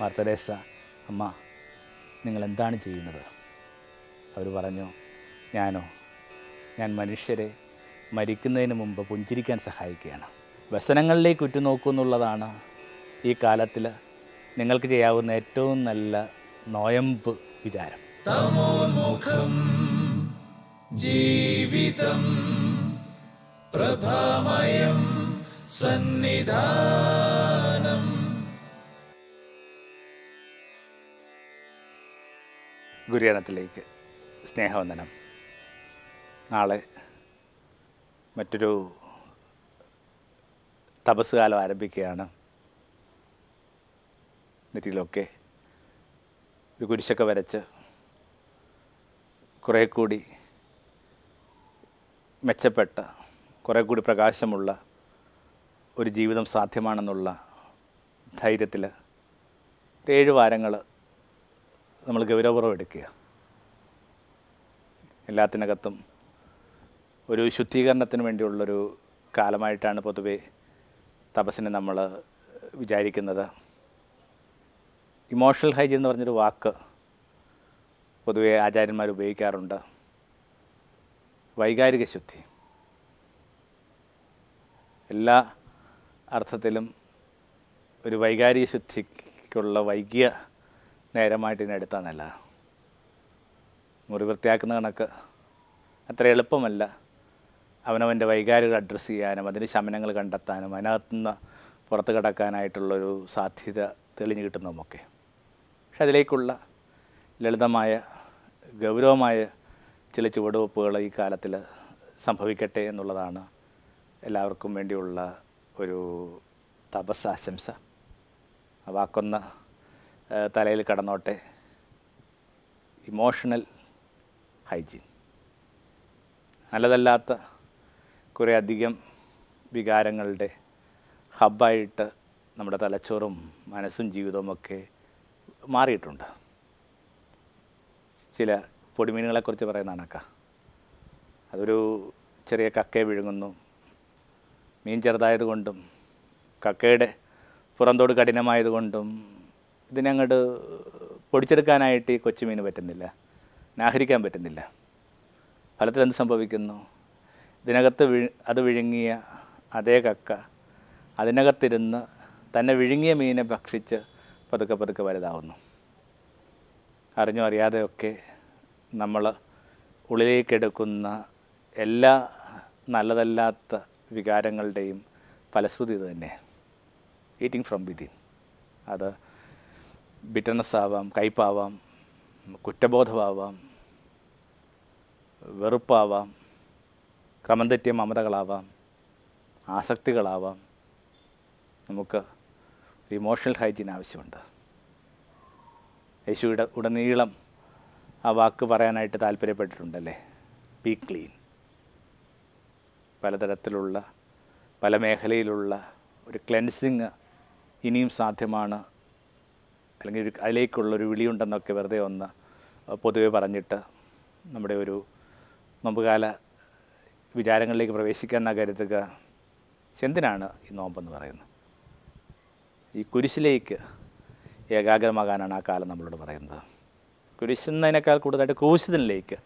മാർത്തലേസ അമ്മ നിങ്ങളെന്താണ് ചെയ്യുന്നത് അവർ പറഞ്ഞു ഞാനോ ഞാൻ മനുഷ്യരെ മരിക്കുന്നതിന് മുമ്പ് പുഞ്ചിരിക്കാൻ സഹായിക്കുകയാണ് വ്യസനങ്ങളിലേക്ക് ഉറ്റുനോക്കൂ എന്നുള്ളതാണ് ഈ കാലത്തിൽ നിങ്ങൾക്ക് ചെയ്യാവുന്ന ഏറ്റവും നല്ല നോയമ്പ് വിചാരം തമോമുഖം ജീവിതം പ്രഭാമയം സന്നിധാനം ഗുരുയാനത്തിലേക്ക് സ്നേഹവന്ദനം നാളെ മറ്റൊരു തപസ് കാലം ആരംഭിക്കുകയാണ് നെറ്റിയിലൊക്കെ ഒരു കുരിശൊക്കെ വരച്ച് കുറേ കൂടി മെച്ചപ്പെട്ട കുറേ കൂടി പ്രകാശമുള്ള ഒരു ജീവിതം സാധ്യമാണെന്നുള്ള ധൈര്യത്തിൽ ഏഴ് വാരങ്ങൾ നമ്മൾ ഗൗരവപൂർവ്വം എടുക്കുക എല്ലാത്തിനകത്തും ഒരു ശുദ്ധീകരണത്തിന് വേണ്ടിയുള്ളൊരു കാലമായിട്ടാണ് പൊതുവെ തപസ്സിനെ നമ്മൾ വിചാരിക്കുന്നത് ഇമോഷണൽ ഹൈജീൻ എന്ന് പറഞ്ഞൊരു വാക്ക് പൊതുവെ ആചാര്യന്മാർ ഉപയോഗിക്കാറുണ്ട് വൈകാരിക ശുദ്ധി എല്ലാ അർത്ഥത്തിലും ഒരു വൈകാരിക ശുദ്ധിക്കുള്ള വൈകിയ നേരമായിട്ട് ഇതിനെ എടുത്താന്നല്ല മുറി വൃത്തിയാക്കുന്ന കണക്ക് അത്ര എളുപ്പമല്ല അവനവൻ്റെ വൈകാരികൾ അഡ്രസ്സ് ചെയ്യാനും അതിന് ശമനങ്ങൾ കണ്ടെത്താനും അതിനകത്തുനിന്ന് പുറത്ത് കിടക്കാനായിട്ടുള്ളൊരു സാധ്യത തെളിഞ്ഞു കിട്ടുന്നതുമൊക്കെ പക്ഷെ അതിലേക്കുള്ള ലളിതമായ ഗൗരവമായ ചില ചുവടുവെപ്പുകൾ ഈ കാലത്തിൽ സംഭവിക്കട്ടെ എന്നുള്ളതാണ് എല്ലാവർക്കും വേണ്ടിയുള്ള ഒരു ആശംസ വാക്കൊന്ന് തലയിൽ കടന്നോട്ടെ ഇമോഷണൽ ഹൈജീൻ നല്ലതല്ലാത്ത കുറേ അധികം വികാരങ്ങളുടെ ഹബായിട്ട് നമ്മുടെ തലച്ചോറും മനസ്സും ജീവിതവും ഒക്കെ മാറിയിട്ടുണ്ട് ചില പൊടിമീനുകളെക്കുറിച്ച് പറയുന്നതാണ് അക്ക അതൊരു ചെറിയ കക്കയെ വിഴുങ്ങുന്നു മീൻ ചെറുതായതുകൊണ്ടും കക്കയുടെ പുറന്തോട് കഠിനമായതുകൊണ്ടും ഇതിനങ്ങോട്ട് പൊടിച്ചെടുക്കാനായിട്ട് ഈ കൊച്ചുമീന് പറ്റുന്നില്ല നാഹരിക്കാൻ പറ്റുന്നില്ല ഫലത്തിൽ എന്ത് സംഭവിക്കുന്നു ഇതിനകത്ത് വി അത് വിഴുങ്ങിയ അതേ കക്ക അതിനകത്തിരുന്ന് തന്നെ വിഴുങ്ങിയ മീനെ ഭക്ഷിച്ച് പതുക്കെ പതുക്കെ വലുതാവുന്നു അറിഞ്ഞോ അറിയാതെയൊക്കെ നമ്മൾ ഉള്ളിലേക്കെടുക്കുന്ന എല്ലാ നല്ലതല്ലാത്ത വികാരങ്ങളുടെയും ഫലശ്രുതി ഇത് തന്നെ ഈറ്റിംഗ് ഫ്രം വിതിൻ അത് ബിറ്റനസ് ആവാം കയ്പാവാം കുറ്റബോധമാവാം വെറുപ്പാവാം ക്രമം തെറ്റിയ മമതകളാവാം ആസക്തികളാവാം നമുക്ക് ഇമോഷണൽ ഹൈജീൻ ആവശ്യമുണ്ട് യേശുവിടെ ഉടനീളം ആ വാക്ക് പറയാനായിട്ട് താല്പര്യപ്പെട്ടിട്ടുണ്ടല്ലേ ബി ക്ലീൻ പലതരത്തിലുള്ള പല മേഖലയിലുള്ള ഒരു ക്ലെൻസിങ് ഇനിയും സാധ്യമാണ് അല്ലെങ്കിൽ ഒരു അതിലേക്കുള്ളൊരു വിളിയുണ്ടെന്നൊക്കെ വെറുതെ ഒന്ന് പൊതുവെ പറഞ്ഞിട്ട് നമ്മുടെ ഒരു നോമ്പുകാല വിചാരങ്ങളിലേക്ക് പ്രവേശിക്കാൻ എന്നാ കരുതുക എന്തിനാണ് ഈ നോമ്പെന്ന് പറയുന്നത് ഈ കുരിശിലേക്ക് ഏകാഗ്രമാകാനാണ് ആ കാലം നമ്മളോട് പറയുന്നത് കുരിശുന്നതിനേക്കാൾ കൂടുതലായിട്ട് കൂശുതിനിലേക്ക്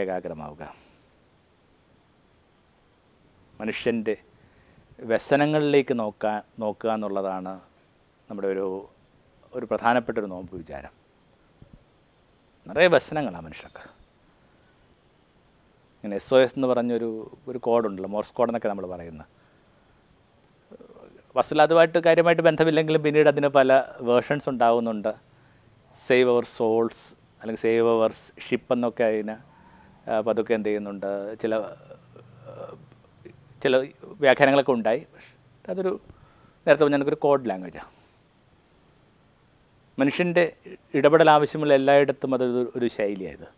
ഏകാഗ്രമാവുക മനുഷ്യൻ്റെ വ്യസനങ്ങളിലേക്ക് നോക്കാൻ നോക്കുക എന്നുള്ളതാണ് നമ്മുടെ ഒരു ഒരു പ്രധാനപ്പെട്ട ഒരു നോമ്പ് വിചാരം നിറയെ വ്യസനങ്ങളാണ് മനുഷ്യർക്ക് ഇങ്ങനെ എസ് ഒ എസ് എന്ന് പറഞ്ഞൊരു ഒരു കോഡുണ്ടല്ലോ മോർസ് കോഡ് എന്നൊക്കെ നമ്മൾ പറയുന്നത് വസ്തുല അതുമായിട്ട് കാര്യമായിട്ട് ബന്ധമില്ലെങ്കിലും പിന്നീട് അതിന് പല വേർഷൻസ് ഉണ്ടാകുന്നുണ്ട് സേവ് അവർ സോൾസ് അല്ലെങ്കിൽ സേവ് അവർ ഷിപ്പ് എന്നൊക്കെ അതിന് പതുക്കെ എന്ത് ചെയ്യുന്നുണ്ട് ചില ചില വ്യാഖ്യാനങ്ങളൊക്കെ ഉണ്ടായി അതൊരു നേരത്തെ പറഞ്ഞ ഒരു കോഡ് ലാംഗ്വേജാണ് മനുഷ്യൻ്റെ ഇടപെടൽ ആവശ്യമുള്ള എല്ലായിടത്തും അതൊരു ഒരു ശൈലിയായത്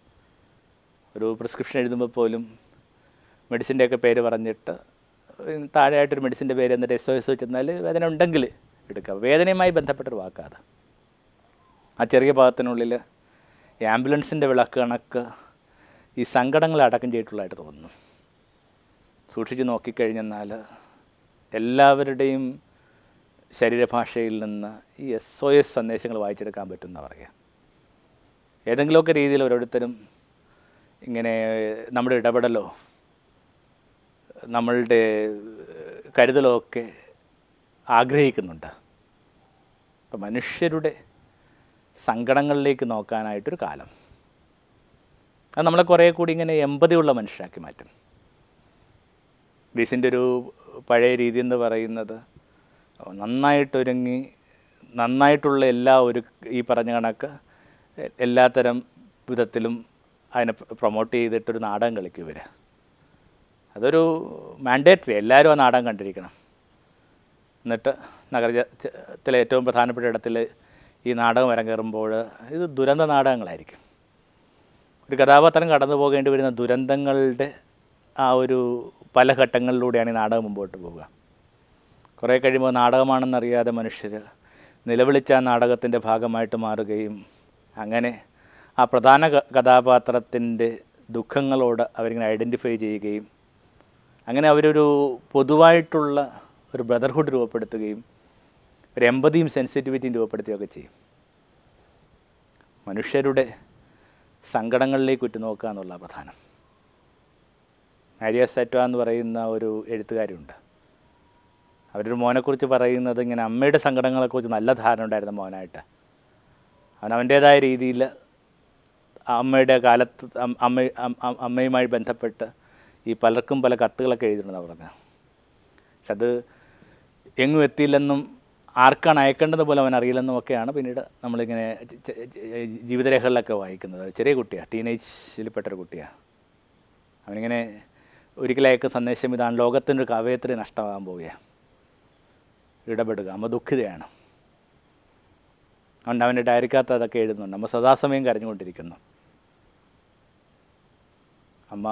ഒരു പ്രിസ്ക്രിപ്ഷൻ എഴുതുമ്പോൾ പോലും മെഡിസിൻ്റെയൊക്കെ പേര് പറഞ്ഞിട്ട് താഴെയായിട്ടൊരു മെഡിസിൻ്റെ പേര് എന്നിട്ട് എസ് ഒ എസ് ചെന്നാൽ വേദന ഉണ്ടെങ്കിൽ എടുക്കാം വേദനയുമായി ബന്ധപ്പെട്ടൊരു വാക്കാത് ആ ചെറിയ ഭാഗത്തിനുള്ളിൽ ഈ ആംബുലൻസിൻ്റെ വിളക്ക് കണക്ക് ഈ സങ്കടങ്ങൾ അടക്കം ചെയ്തിട്ടുള്ളതായിട്ട് തോന്നുന്നു സൂക്ഷിച്ച് നോക്കിക്കഴിഞ്ഞെന്നാൽ എല്ലാവരുടെയും ശരീരഭാഷയിൽ നിന്ന് ഈ എസ് ഒ എസ് സന്ദേശങ്ങൾ വായിച്ചെടുക്കാൻ പറ്റുമെന്ന് പറയാം ഏതെങ്കിലുമൊക്കെ രീതിയിൽ ഓരോരുത്തരും ഇങ്ങനെ നമ്മുടെ ഇടപെടലോ നമ്മളുടെ കരുതലോ ഒക്കെ ആഗ്രഹിക്കുന്നുണ്ട് അപ്പം മനുഷ്യരുടെ സങ്കടങ്ങളിലേക്ക് നോക്കാനായിട്ടൊരു കാലം അത് നമ്മളെ കുറേ കൂടി ഇങ്ങനെ എമ്പതിയുള്ള മനുഷ്യരാക്കി മാറ്റും ഗ്രീസിൻ്റെ ഒരു പഴയ രീതി എന്ന് പറയുന്നത് നന്നായിട്ടൊരുങ്ങി നന്നായിട്ടുള്ള എല്ലാ ഒരു ഈ പറഞ്ഞ കണക്ക് എല്ലാത്തരം വിധത്തിലും അതിനെ പ്രൊമോട്ട് ചെയ്തിട്ടൊരു നാടകം കളിക്കും ഇവർ അതൊരു മാൻഡേറ്ററി എല്ലാവരും ആ നാടകം കണ്ടിരിക്കണം എന്നിട്ട് നഗരത്തിലെ ഏറ്റവും പ്രധാനപ്പെട്ട ഇടത്തിൽ ഈ നാടകം അരങ്ങേറുമ്പോൾ ഇത് ദുരന്ത നാടകങ്ങളായിരിക്കും ഒരു കഥാപാത്രം കടന്നു പോകേണ്ടി വരുന്ന ദുരന്തങ്ങളുടെ ആ ഒരു പല ഘട്ടങ്ങളിലൂടെയാണ് ഈ നാടകം മുമ്പോട്ട് പോകുക കുറേ കഴിയുമ്പോൾ നാടകമാണെന്നറിയാതെ മനുഷ്യർ നിലവിളിച്ച ആ നാടകത്തിൻ്റെ ഭാഗമായിട്ട് മാറുകയും അങ്ങനെ ആ പ്രധാന കഥാപാത്രത്തിൻ്റെ ദുഃഖങ്ങളോട് അവരിങ്ങനെ ഐഡൻറ്റിഫൈ ചെയ്യുകയും അങ്ങനെ അവരൊരു പൊതുവായിട്ടുള്ള ഒരു ബ്രദർഹുഡ് രൂപപ്പെടുത്തുകയും ഒരു എമ്പതിയും സെൻസിറ്റിവിറ്റിയും രൂപപ്പെടുത്തുകയൊക്കെ ചെയ്യും മനുഷ്യരുടെ സങ്കടങ്ങളിലേക്ക് ഉറ്റുനോക്കുക എന്നുള്ള പ്രധാനം മാരിയ സെറ്റ എന്ന് പറയുന്ന ഒരു എഴുത്തുകാരുണ്ട് അവരൊരു മോനെക്കുറിച്ച് പറയുന്നത് ഇങ്ങനെ അമ്മയുടെ സങ്കടങ്ങളെക്കുറിച്ച് നല്ല ധാരണ ഉണ്ടായിരുന്ന മോനായിട്ട് അവൻ അവൻ്റേതായ രീതിയിൽ അമ്മയുടെ കാലത്ത് അമ്മ അമ്മയുമായി ബന്ധപ്പെട്ട് ഈ പലർക്കും പല കത്തുകളൊക്കെ എഴുതിയിട്ടുണ്ട് പറഞ്ഞത് പക്ഷെ അത് എങ്ങും എത്തിയില്ലെന്നും ആർക്കാണ് അയക്കേണ്ടത് പോലെ അവൻ അറിയില്ലെന്നും ഒക്കെയാണ് പിന്നീട് നമ്മളിങ്ങനെ ജീവിതരേഖകളിലൊക്കെ വായിക്കുന്നത് ചെറിയ കുട്ടിയാണ് ടീനേജിൽ പെട്ടൊരു കുട്ടിയാണ് അവനിങ്ങനെ ഒരിക്കലയക്ക സന്ദേശം ഇതാണ് ലോകത്തിൻ്റെ ഒരു കവയത്തിന് നഷ്ടമാകാൻ പോവുകയാണ് ഇടപെടുക അമ്മ ദുഃഖിതയാണ് അതുകൊണ്ട് അവൻ്റെ ഡയറിക്കകത്ത് അതൊക്കെ എഴുതുന്നുണ്ട് അമ്മ സദാസമയം കരഞ്ഞുകൊണ്ടിരിക്കുന്നു അമ്മ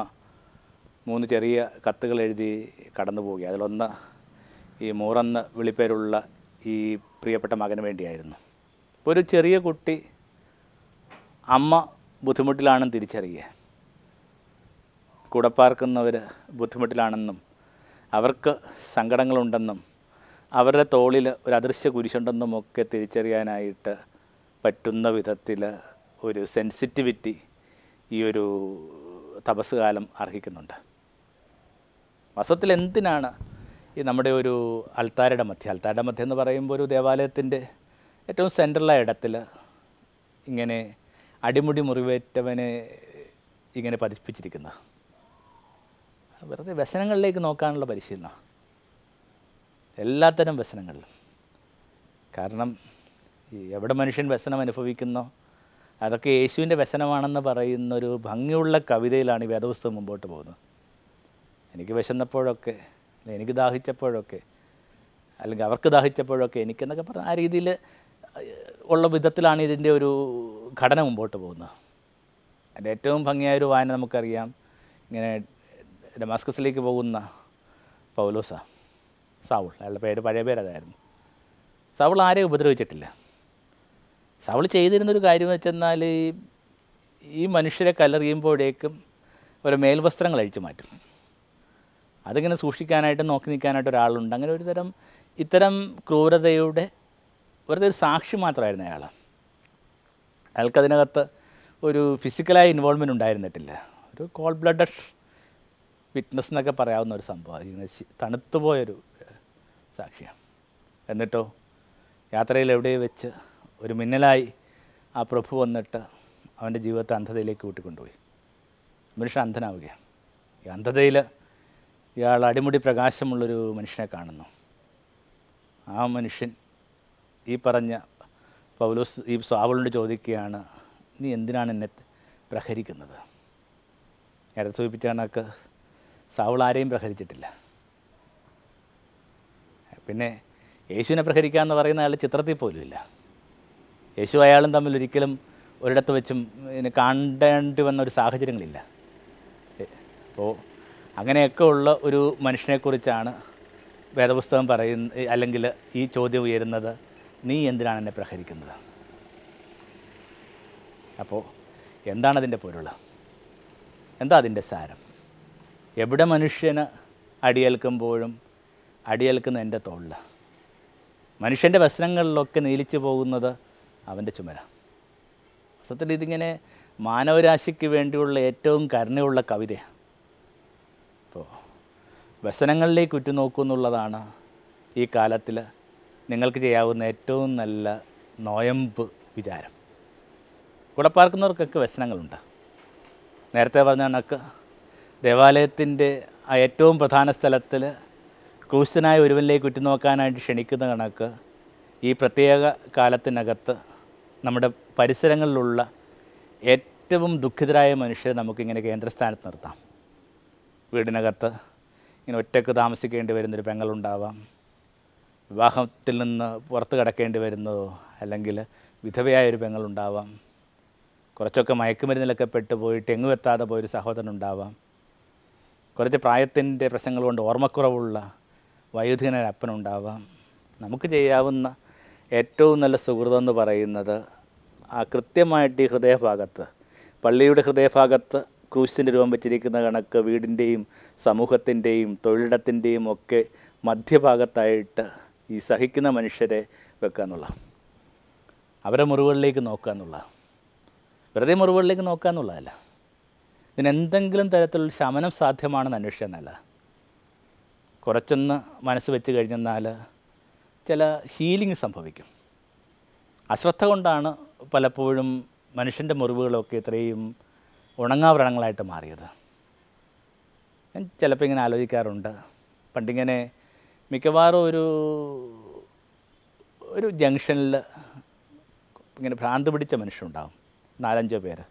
മൂന്ന് ചെറിയ കത്തുകൾ എഴുതി കടന്നു പോകുക അതിലൊന്ന് ഈ മൂറന്ന് വിളിപ്പേരുള്ള ഈ പ്രിയപ്പെട്ട മകന് വേണ്ടിയായിരുന്നു ഒരു ചെറിയ കുട്ടി അമ്മ ബുദ്ധിമുട്ടിലാണെന്ന് തിരിച്ചറിയുക കൂടെ പാർക്കുന്നവർ ബുദ്ധിമുട്ടിലാണെന്നും അവർക്ക് സങ്കടങ്ങളുണ്ടെന്നും അവരുടെ തോളിൽ ഒരു അദൃശ്യ കുരിശുണ്ടെന്നുമൊക്കെ തിരിച്ചറിയാനായിട്ട് പറ്റുന്ന വിധത്തിൽ ഒരു സെൻസിറ്റിവിറ്റി ഈ ഒരു തപസ് കാലം അർഹിക്കുന്നുണ്ട് വസ്തുത്തിൽ എന്തിനാണ് ഈ നമ്മുടെ ഒരു അൾത്താരയുടെ മധ്യ അൾത്താരയുടെ മധ്യ എന്ന് പറയുമ്പോൾ ഒരു ദേവാലയത്തിൻ്റെ ഏറ്റവും സെൻട്രലായ ഇടത്തിൽ ഇങ്ങനെ അടിമുടി മുറിവേറ്റവനെ ഇങ്ങനെ പതിപ്പിച്ചിരിക്കുന്നത് വെറുതെ വ്യസനങ്ങളിലേക്ക് നോക്കാനുള്ള പരിശീലനമാണ് എല്ലാത്തരം വ്യസനങ്ങളിലും കാരണം എവിടെ മനുഷ്യൻ വ്യസനം അനുഭവിക്കുന്നോ അതൊക്കെ യേശുവിൻ്റെ വ്യസനമാണെന്ന് പറയുന്നൊരു ഭംഗിയുള്ള കവിതയിലാണ് ഈ വേദപുസ്തകം മുമ്പോട്ട് പോകുന്നത് എനിക്ക് വിശന്നപ്പോഴൊക്കെ എനിക്ക് ദാഹിച്ചപ്പോഴൊക്കെ അല്ലെങ്കിൽ അവർക്ക് ദാഹിച്ചപ്പോഴൊക്കെ എനിക്കെന്നൊക്കെ പറഞ്ഞ ആ രീതിയിൽ ഉള്ള വിധത്തിലാണ് ഇതിൻ്റെ ഒരു ഘടന മുമ്പോട്ട് പോകുന്നത് അതിൻ്റെ ഏറ്റവും ഭംഗിയായ ഒരു വായന നമുക്കറിയാം ഇങ്ങനെ ഡമാസ്കസിലേക്ക് പോകുന്ന പൗലോസാണ് സൗൾ അയാളുടെ പേര് പഴയ പേരതായിരുന്നു സൗൾ ആരെയും ഉപദ്രവിച്ചിട്ടില്ല സൗൾ ചെയ്തിരുന്നൊരു കാര്യം വെച്ചെന്നാൽ ഈ മനുഷ്യരെ കല്ലെറിയുമ്പോഴേക്കും ഒരു മേൽവസ്ത്രങ്ങൾ അഴിച്ചു മാറ്റും അതിങ്ങനെ സൂക്ഷിക്കാനായിട്ട് നോക്കി നിൽക്കാനായിട്ട് ഒരാളുണ്ട് അങ്ങനെ ഒരു തരം ഇത്തരം ക്രൂരതയുടെ വെറുതെ ഒരു സാക്ഷി മാത്രമായിരുന്നു അയാൾ അയാൾക്കതിനകത്ത് ഒരു ഫിസിക്കലായ ഇൻവോൾവ്മെൻ്റ് ഉണ്ടായിരുന്നിട്ടില്ല ഒരു കോൾ ബ്ലഡ് വിറ്റ്നസ് എന്നൊക്കെ പറയാവുന്ന ഒരു സംഭവം ഇങ്ങനെ തണുത്തുപോയൊരു സാക്ഷ്യം എന്നിട്ടോ യാത്രയിൽ എവിടെ വെച്ച് ഒരു മിന്നലായി ആ പ്രഭു വന്നിട്ട് അവൻ്റെ ജീവിതത്തെ അന്ധതയിലേക്ക് കൂട്ടിക്കൊണ്ടുപോയി മനുഷ്യൻ അന്ധനാവുകയാണ് ഈ അന്ധതയിൽ ഇയാൾ അടിമുടി പ്രകാശമുള്ളൊരു മനുഷ്യനെ കാണുന്നു ആ മനുഷ്യൻ ഈ പറഞ്ഞ പൗലോസ് ഈ സാവളോട് ചോദിക്കുകയാണ് നീ എന്തിനാണ് എന്നെ പ്രഹരിക്കുന്നത് നേരത്തെ സൂചിപ്പിച്ച കണക്ക് സാവൾ ആരെയും പ്രഹരിച്ചിട്ടില്ല പിന്നെ യേശുവിനെ പ്രഹരിക്കുക എന്ന് പറയുന്ന അയാൾ ചിത്രത്തിൽ ഇല്ല യേശു അയാളും തമ്മിൽ ഒരിക്കലും ഒരിടത്ത് വെച്ചും ഇതിനെ കാണേണ്ടി വന്ന ഒരു സാഹചര്യങ്ങളില്ല അപ്പോൾ അങ്ങനെയൊക്കെ ഉള്ള ഒരു മനുഷ്യനെക്കുറിച്ചാണ് വേദപുസ്തകം പറയുന്ന അല്ലെങ്കിൽ ഈ ചോദ്യം ഉയരുന്നത് നീ എന്തിനാണ് എന്നെ പ്രഹരിക്കുന്നത് അപ്പോൾ എന്താണ് അതിൻ്റെ പൊരുള് എന്താ അതിൻ്റെ സാരം എവിടെ മനുഷ്യന് അടിയേൽക്കുമ്പോഴും അടിയേൽക്കുന്ന എൻ്റെ തോളിൽ മനുഷ്യൻ്റെ വസ്ത്രങ്ങളിലൊക്കെ നീലിച്ചു പോകുന്നത് അവൻ്റെ ചുമല സത്യത്തിൽ ഇതിങ്ങനെ മാനവരാശിക്ക് വേണ്ടിയുള്ള ഏറ്റവും കരുണയുള്ള കവിതയാണ് അപ്പോൾ വ്യസനങ്ങളിലേക്ക് ഉറ്റുനോക്കൂ ഈ കാലത്തിൽ നിങ്ങൾക്ക് ചെയ്യാവുന്ന ഏറ്റവും നല്ല നോയമ്പ് വിചാരം കൂടെ പാർക്കുന്നവർക്കൊക്കെ വ്യസനങ്ങളുണ്ട് നേരത്തെ പറഞ്ഞ കണക്ക് ദേവാലയത്തിൻ്റെ ആ ഏറ്റവും പ്രധാന സ്ഥലത്തിൽ ക്രൂശനായ ഒരുവനിലേക്ക് ഉറ്റുനോക്കാനായിട്ട് ക്ഷണിക്കുന്ന കണക്ക് ഈ പ്രത്യേക കാലത്തിനകത്ത് നമ്മുടെ പരിസരങ്ങളിലുള്ള ഏറ്റവും ദുഃഖിതരായ മനുഷ്യരെ നമുക്കിങ്ങനെ കേന്ദ്രസ്ഥാനത്ത് നിർത്താം വീടിനകത്ത് ഇങ്ങനെ ഒറ്റക്ക് താമസിക്കേണ്ടി വരുന്നൊരു പെങ്ങളുണ്ടാവാം വിവാഹത്തിൽ നിന്ന് പുറത്ത് കടക്കേണ്ടി വരുന്നതോ അല്ലെങ്കിൽ വിധവയായ ഒരു പെങ്ങളുണ്ടാവാം കുറച്ചൊക്കെ മയക്കുമരുന്നിലൊക്കെ പെട്ട് പോയിട്ട് എങ്ങും എത്താതെ പോയൊരു സഹോദരൻ ഉണ്ടാവാം കുറച്ച് പ്രായത്തിൻ്റെ പ്രശ്നങ്ങൾ കൊണ്ട് ഓർമ്മക്കുറവുള്ള വയോധികനൊരപ്പനുണ്ടാവാം നമുക്ക് ചെയ്യാവുന്ന ഏറ്റവും നല്ല സുഹൃതം എന്ന് പറയുന്നത് ആ കൃത്യമായിട്ട് ഈ ഹൃദയഭാഗത്ത് പള്ളിയുടെ ഹൃദയഭാഗത്ത് ക്രൂശിൻ്റെ രൂപം വെച്ചിരിക്കുന്ന കണക്ക് വീടിൻ്റെയും സമൂഹത്തിൻ്റെയും തൊഴിലിടത്തിൻ്റെയും ഒക്കെ മധ്യഭാഗത്തായിട്ട് ഈ സഹിക്കുന്ന മനുഷ്യരെ വെക്കുക എന്നുള്ള അവരെ മുറിവുകളിലേക്ക് നോക്കുക എന്നുള്ള വെറുതെ മുറിവുകളിലേക്ക് നോക്കുക എന്നുള്ളതല്ല ഇതിനെന്തെങ്കിലും തരത്തിലുള്ള ശമനം സാധ്യമാണെന്ന് അന്വേഷിച്ചെന്നല്ല കുറച്ചൊന്ന് മനസ്സ് വെച്ച് കഴിഞ്ഞെന്നാൽ ചില ഹീലിംഗ് സംഭവിക്കും അശ്രദ്ധ കൊണ്ടാണ് പലപ്പോഴും മനുഷ്യൻ്റെ മുറിവുകളൊക്കെ ഇത്രയും ഉണങ്ങാവ്രണങ്ങളായിട്ട് മാറിയത് ഞാൻ ചിലപ്പോൾ ഇങ്ങനെ ആലോചിക്കാറുണ്ട് പണ്ടിങ്ങനെ മിക്കവാറും ഒരു ഒരു ജംഗ്ഷനിൽ ഇങ്ങനെ ഭ്രാന്ത് പിടിച്ച മനുഷ്യരുണ്ടാവും നാലഞ്ചോ പേര്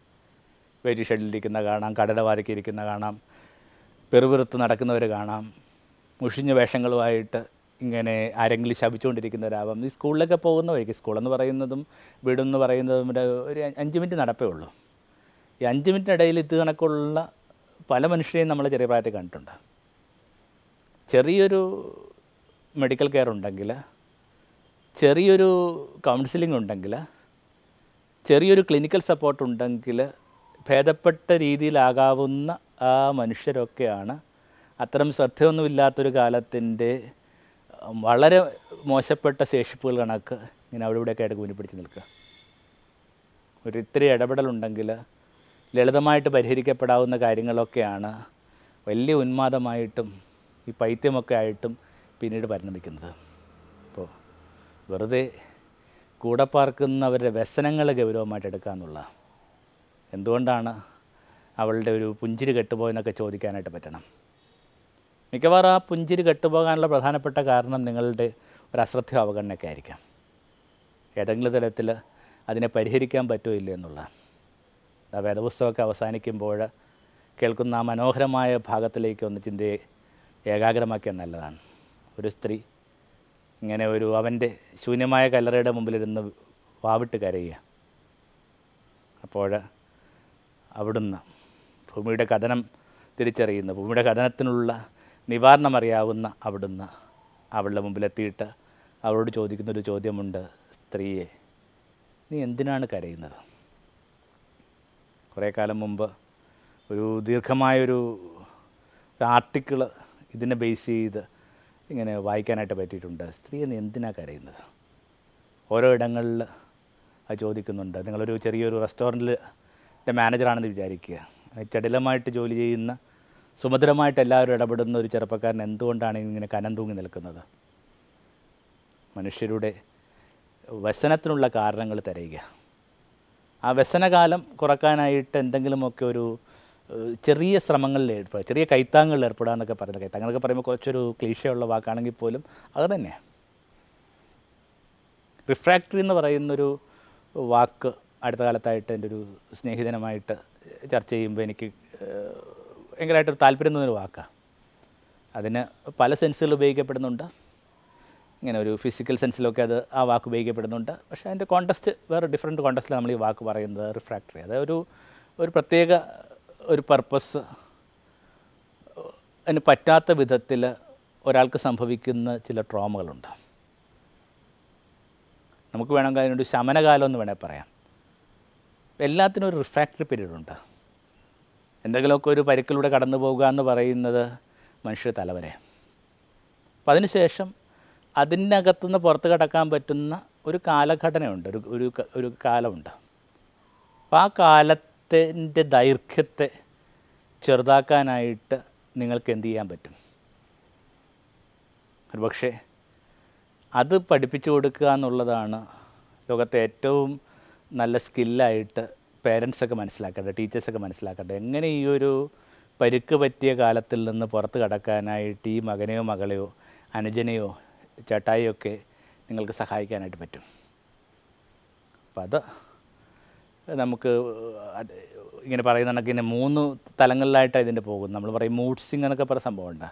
വെയിറ്റ് ഷെഡിലിരിക്കുന്ന കാണാം കടലവാരക്കിരിക്കുന്ന കാണാം പെറുപെറുത്ത് നടക്കുന്നവർ കാണാം മുഷിഞ്ഞ വേഷങ്ങളുമായിട്ട് ഇങ്ങനെ ആരെങ്കിലും ശപിച്ചുകൊണ്ടിരിക്കുന്ന ഒരാവം ഈ സ്കൂളിലൊക്കെ പോകുന്ന വഴിക്ക് സ്കൂളെന്ന് പറയുന്നതും വീടെന്ന് പറയുന്നതും ഒരു അഞ്ച് മിനിറ്റ് നടപ്പേ ഉള്ളൂ ഈ അഞ്ച് മിനിറ്റിനിടയിൽ ഇത് കണക്കുള്ള പല മനുഷ്യരെയും നമ്മൾ ചെറിയ പ്രായത്തിൽ കണ്ടിട്ടുണ്ട് ചെറിയൊരു മെഡിക്കൽ കെയർ ഉണ്ടെങ്കിൽ ചെറിയൊരു കൗൺസിലിംഗ് ഉണ്ടെങ്കിൽ ചെറിയൊരു ക്ലിനിക്കൽ സപ്പോർട്ട് ഉണ്ടെങ്കിൽ ഭേദപ്പെട്ട രീതിയിലാകാവുന്ന ആ മനുഷ്യരൊക്കെയാണ് അത്തരം ശ്രദ്ധയൊന്നുമില്ലാത്തൊരു കാലത്തിൻ്റെ വളരെ മോശപ്പെട്ട ശേഷിപ്പുകൾ കണക്ക് ഇങ്ങനെ അവിടെ ഇവിടെയൊക്കെ ആയിട്ട് പിടിച്ച് നിൽക്കുക ഒരു ഇത്തിരി ഇടപെടലുണ്ടെങ്കിൽ ലളിതമായിട്ട് പരിഹരിക്കപ്പെടാവുന്ന കാര്യങ്ങളൊക്കെയാണ് വലിയ ഉന്മാദമായിട്ടും ഈ പൈത്യമൊക്കെ ആയിട്ടും പിന്നീട് പരിണമിക്കുന്നത് അപ്പോൾ വെറുതെ കൂടെ പാർക്കുന്നവരുടെ വ്യസനങ്ങൾ ഗൗരവമായിട്ട് എടുക്കുക എന്നുള്ള എന്തുകൊണ്ടാണ് അവളുടെ ഒരു പുഞ്ചിരി കെട്ടുപോയെന്നൊക്കെ ചോദിക്കാനായിട്ട് പറ്റണം മിക്കവാറും ആ പുഞ്ചിരി കെട്ടുപോകാനുള്ള പ്രധാനപ്പെട്ട കാരണം നിങ്ങളുടെ ഒരു അശ്രദ്ധ അവഗണനയൊക്കെ ആയിരിക്കാം ഏതെങ്കിലും തരത്തിൽ അതിനെ പരിഹരിക്കാൻ പറ്റുമോ ഇല്ല എന്നുള്ള ആ വേദപുസ്തകമൊക്കെ അവസാനിക്കുമ്പോൾ കേൾക്കുന്ന ആ മനോഹരമായ ഭാഗത്തിലേക്ക് ഒന്ന് ചിന്തയെ ഏകാഗ്രമാക്കിയാൽ നല്ലതാണ് ഒരു സ്ത്രീ ഇങ്ങനെ ഒരു അവൻ്റെ ശൂന്യമായ കല്ലറയുടെ മുമ്പിലിരുന്ന് വാവിട്ട് കരയുക അപ്പോൾ അവിടുന്ന് ഭൂമിയുടെ കഥനം തിരിച്ചറിയുന്നു ഭൂമിയുടെ കഥനത്തിനുള്ള നിവാരണമറിയാവുന്ന അവിടുന്ന് അവളുടെ മുമ്പിലെത്തിയിട്ട് അവളോട് ചോദിക്കുന്നൊരു ചോദ്യമുണ്ട് സ്ത്രീയെ നീ എന്തിനാണ് കരയുന്നത് കുറേ കാലം മുമ്പ് ഒരു ദീർഘമായൊരു ആർട്ടിക്കിള് ഇതിനെ ബേസ് ചെയ്ത് ഇങ്ങനെ വായിക്കാനായിട്ട് പറ്റിയിട്ടുണ്ട് സ്ത്രീയെ നീ എന്തിനാണ് കരയുന്നത് ഓരോ ഇടങ്ങളിൽ അത് ചോദിക്കുന്നുണ്ട് നിങ്ങളൊരു ചെറിയൊരു റെസ്റ്റോറൻറ്റിൽ മാനേജറാണെന്ന് വിചാരിക്കുക ചടിലമായിട്ട് ജോലി ചെയ്യുന്ന സുമധുരമായിട്ട് എല്ലാവരും ഇടപെടുന്ന ഒരു ചെറുപ്പക്കാരൻ എന്തുകൊണ്ടാണ് ഇങ്ങനെ കനം തൂങ്ങി നിൽക്കുന്നത് മനുഷ്യരുടെ വ്യസനത്തിനുള്ള കാരണങ്ങൾ തരയുക ആ വ്യസനകാലം കുറക്കാനായിട്ട് എന്തെങ്കിലുമൊക്കെ ഒരു ചെറിയ ശ്രമങ്ങളിൽ ഏർപ്പെടുക ചെറിയ കൈത്താങ്ങളിൽ ഏർപ്പെടുക എന്നൊക്കെ പറയുന്നത് കൈത്താങ്ങളൊക്കെ പറയുമ്പോൾ കുറച്ചൊരു ക്ലീശയുള്ള വാക്കാണെങ്കിൽ പോലും അത് തന്നെ റിഫ്രാക്ടറി എന്ന് പറയുന്നൊരു വാക്ക് അടുത്ത കാലത്തായിട്ട് എൻ്റെ ഒരു സ്നേഹിതനുമായിട്ട് ചർച്ച ചെയ്യുമ്പോൾ എനിക്ക് ഭയങ്കരമായിട്ടൊരു താല്പര്യം തോന്നിയൊരു വാക്കാണ് അതിന് പല സെൻസുകൾ ഉപയോഗിക്കപ്പെടുന്നുണ്ട് ഇങ്ങനെ ഒരു ഫിസിക്കൽ സെൻസിലൊക്കെ അത് ആ വാക്ക് ഉപയോഗിക്കപ്പെടുന്നുണ്ട് പക്ഷേ അതിൻ്റെ കോണ്ടസ്റ്റ് വേറെ ഡിഫറെൻറ്റ് കോണ്ടസ്റ്റിൽ നമ്മൾ ഈ വാക്ക് പറയുന്നത് റിഫ്രാക്ടറി അതൊരു ഒരു പ്രത്യേക ഒരു പർപ്പസ് അതിന് പറ്റാത്ത വിധത്തിൽ ഒരാൾക്ക് സംഭവിക്കുന്ന ചില ട്രോമകളുണ്ട് നമുക്ക് വേണമെങ്കിൽ അതിനൊരു ശമനകാലം എന്ന് വേണേൽ പറയാം എല്ലാത്തിനും ഒരു റിഫ്രാക്ടറി ഉണ്ട് എന്തെങ്കിലുമൊക്കെ ഒരു പരിക്കിലൂടെ കടന്നു പോവുക എന്ന് പറയുന്നത് മനുഷ്യ തലവരെ അപ്പം അതിനുശേഷം അതിനകത്തുനിന്ന് പുറത്ത് കടക്കാൻ പറ്റുന്ന ഒരു കാലഘടനയുണ്ട് ഒരു ഒരു ഒരു കാലമുണ്ട് അപ്പം ആ കാലത്തിൻ്റെ ദൈർഘ്യത്തെ ചെറുതാക്കാനായിട്ട് നിങ്ങൾക്ക് എന്ത് ചെയ്യാൻ പറ്റും പക്ഷേ അത് പഠിപ്പിച്ചു കൊടുക്കുക എന്നുള്ളതാണ് ലോകത്തെ ഏറ്റവും നല്ല സ്കില്ലായിട്ട് പേരൻസൊക്കെ മനസ്സിലാക്കട്ടെ ടീച്ചേഴ്സൊക്കെ മനസ്സിലാക്കട്ടെ എങ്ങനെ ഈ ഒരു പരുക്ക് പറ്റിയ കാലത്തിൽ നിന്ന് പുറത്ത് കടക്കാനായിട്ട് ഈ മകനെയോ മകളെയോ അനുജനെയോ ചേട്ടായിയോ ഒക്കെ നിങ്ങൾക്ക് സഹായിക്കാനായിട്ട് പറ്റും അപ്പം അത് നമുക്ക് ഇങ്ങനെ പറയുന്നുണ്ടെങ്കിൽ ഇങ്ങനെ മൂന്ന് തലങ്ങളിലായിട്ടാണ് ഇതിൻ്റെ പോകുന്നത് നമ്മൾ പറയും മൂഡ്സിങ് എന്നൊക്കെ പറയുന്ന സംഭവമുണ്ട്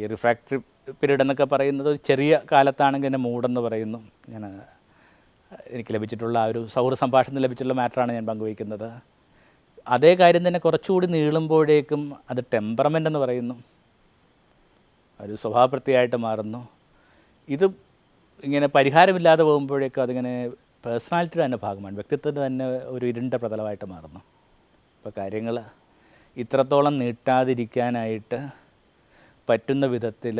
ഈ റിഫ്രാക്ടറി പീരീഡ് എന്നൊക്കെ പറയുന്നത് ചെറിയ കാലത്താണെങ്കിൽ എൻ്റെ മൂഡെന്ന് പറയുന്നു ഞാൻ എനിക്ക് ലഭിച്ചിട്ടുള്ള ആ ഒരു സൗഹൃദ സംഭാഷണത്തിൽ ലഭിച്ചിട്ടുള്ള മാറ്ററാണ് ഞാൻ പങ്കുവയ്ക്കുന്നത് അതേ കാര്യം തന്നെ കുറച്ചുകൂടി നീളുമ്പോഴേക്കും അത് ടെമ്പറമെൻ്റ് എന്ന് പറയുന്നു ഒരു സ്വഭാവപ്രത്യായിട്ട് മാറുന്നു ഇത് ഇങ്ങനെ പരിഹാരമില്ലാതെ പോകുമ്പോഴേക്കും അതിങ്ങനെ പേഴ്സണാലിറ്റിയുടെ തന്നെ ഭാഗമാണ് വ്യക്തിത്വത്തിൻ്റെ തന്നെ ഒരു ഇരുണ്ട പ്രതലമായിട്ട് മാറുന്നു അപ്പോൾ കാര്യങ്ങൾ ഇത്രത്തോളം നീട്ടാതിരിക്കാനായിട്ട് പറ്റുന്ന വിധത്തിൽ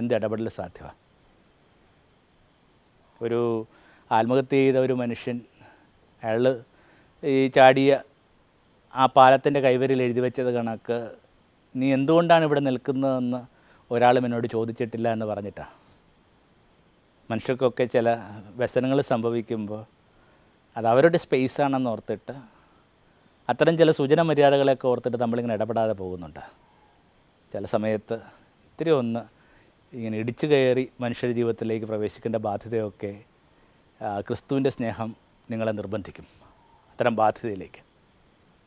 എന്ത് ഇടപെടൽ സാധ്യമാണ് ഒരു ആത്മഹത്യ ചെയ്ത ഒരു മനുഷ്യൻ അയാൾ ഈ ചാടിയ ആ പാലത്തിൻ്റെ കൈവരിൽ എഴുതി വെച്ചത് കണക്ക് നീ എന്തുകൊണ്ടാണ് ഇവിടെ നിൽക്കുന്നതെന്ന് ഒരാളും എന്നോട് ചോദിച്ചിട്ടില്ല എന്ന് പറഞ്ഞിട്ടാണ് മനുഷ്യർക്കൊക്കെ ചില വ്യസനങ്ങൾ സംഭവിക്കുമ്പോൾ അത് അവരുടെ സ്പേസ് ആണെന്ന് ഓർത്തിട്ട് അത്തരം ചില സൂചന മര്യാദകളെയൊക്കെ ഓർത്തിട്ട് നമ്മളിങ്ങനെ ഇടപെടാതെ പോകുന്നുണ്ട് ചില സമയത്ത് ഇത്തിരി ഒന്ന് ഇങ്ങനെ ഇടിച്ചു കയറി മനുഷ്യ ജീവിതത്തിലേക്ക് പ്രവേശിക്കേണ്ട ബാധ്യതയൊക്കെ ക്രിസ്തുവിൻ്റെ സ്നേഹം നിങ്ങളെ നിർബന്ധിക്കും അത്തരം ബാധ്യതയിലേക്ക്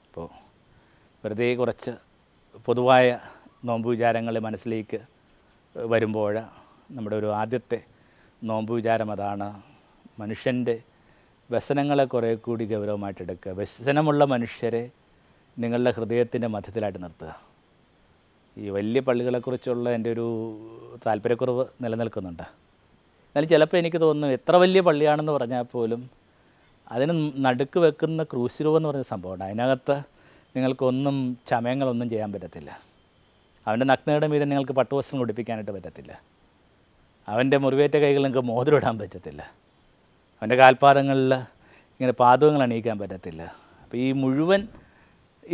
അപ്പോൾ വെറുതെ കുറച്ച് പൊതുവായ നോമ്പ് വിചാരങ്ങൾ മനസ്സിലേക്ക് വരുമ്പോൾ നമ്മുടെ ഒരു ആദ്യത്തെ നോമ്പ് വിചാരം അതാണ് മനുഷ്യൻ്റെ വ്യസനങ്ങളെ കുറേ കൂടി ഗൗരവമായിട്ട് എടുക്കുക വ്യസനമുള്ള മനുഷ്യരെ നിങ്ങളുടെ ഹൃദയത്തിൻ്റെ മധ്യത്തിലായിട്ട് നിർത്തുക ഈ വലിയ പള്ളികളെക്കുറിച്ചുള്ള എൻ്റെ ഒരു താല്പര്യക്കുറവ് നിലനിൽക്കുന്നുണ്ട് എന്നാലും ചിലപ്പോൾ എനിക്ക് തോന്നുന്നു എത്ര വലിയ പള്ളിയാണെന്ന് പറഞ്ഞാൽ പോലും അതിന് നടുക്ക് വെക്കുന്ന ക്രൂശ് രൂപം എന്ന് പറയുന്ന സംഭവമുണ്ട് അതിനകത്ത് നിങ്ങൾക്കൊന്നും ചമയങ്ങളൊന്നും ചെയ്യാൻ പറ്റത്തില്ല അവൻ്റെ നഗ്നയുടെ മീതെ നിങ്ങൾക്ക് പട്ടുവസ്ത്രം ഉടിപ്പിക്കാനായിട്ട് പറ്റത്തില്ല അവൻ്റെ മുറിവേറ്റ കൈകൾ നിങ്ങൾക്ക് മോതിരം ഇടാൻ പറ്റത്തില്ല അവൻ്റെ കാൽപാദങ്ങളിൽ ഇങ്ങനെ പാദങ്ങൾ അണിയിക്കാൻ പറ്റത്തില്ല അപ്പോൾ ഈ മുഴുവൻ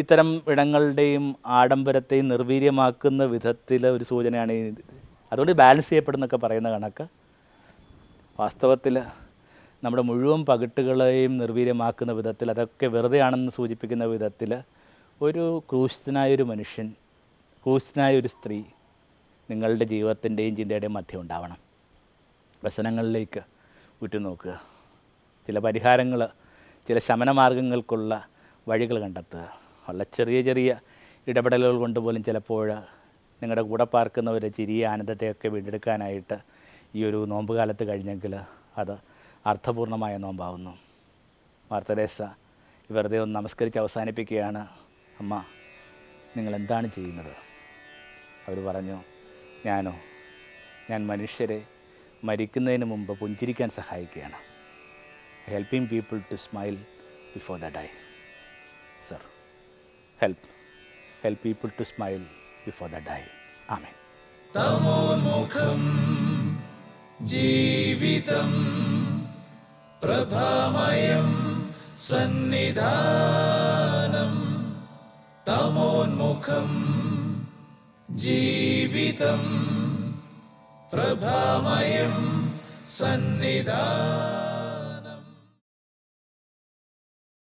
ഇത്തരം ഇടങ്ങളുടെയും ആഡംബരത്തെയും നിർവീര്യമാക്കുന്ന വിധത്തിൽ ഒരു സൂചനയാണ് ഈ അതുകൊണ്ട് ബാലൻസ് ചെയ്യപ്പെടുന്നൊക്കെ പറയുന്ന കണക്ക് വാസ്തവത്തിൽ നമ്മുടെ മുഴുവൻ പകിട്ടുകളെയും നിർവീര്യമാക്കുന്ന വിധത്തിൽ അതൊക്കെ വെറുതെയാണെന്ന് സൂചിപ്പിക്കുന്ന വിധത്തിൽ ഒരു ക്രൂശിതനായൊരു മനുഷ്യൻ ക്രൂശിതനായൊരു സ്ത്രീ നിങ്ങളുടെ ജീവിതത്തിൻ്റെയും ചിന്തയുടെയും മധ്യം ഉണ്ടാവണം വ്യസനങ്ങളിലേക്ക് ഉറ്റുനോക്കുക ചില പരിഹാരങ്ങൾ ചില ശമനമാർഗങ്ങൾക്കുള്ള വഴികൾ കണ്ടെത്തുക ഉള്ള ചെറിയ ചെറിയ ഇടപെടലുകൾ കൊണ്ടുപോലും ചിലപ്പോൾ നിങ്ങളുടെ കൂടെ പാർക്കുന്നവരെ ചിരിയ ആനന്ദത്തെയൊക്കെ വീണ്ടെടുക്കാനായിട്ട് ഈ ഒരു നോമ്പ് കാലത്ത് കഴിഞ്ഞെങ്കിൽ അത് അർത്ഥപൂർണമായ നോമ്പാവുന്നു മാർത്തരേസ വെറുതെ ഒന്ന് നമസ്കരിച്ച് അവസാനിപ്പിക്കുകയാണ് അമ്മ നിങ്ങൾ എന്താണ് ചെയ്യുന്നത് അവർ പറഞ്ഞു ഞാനോ ഞാൻ മനുഷ്യരെ മരിക്കുന്നതിന് മുമ്പ് പുഞ്ചിരിക്കാൻ സഹായിക്കുകയാണ് helping people to smile before the die sir help help people to smile before the die ആമേ തമോ മുഖം जीवितम् प्रभामयम् तमोन्मुखम् जीवितम् प्रभामयं सन्निधा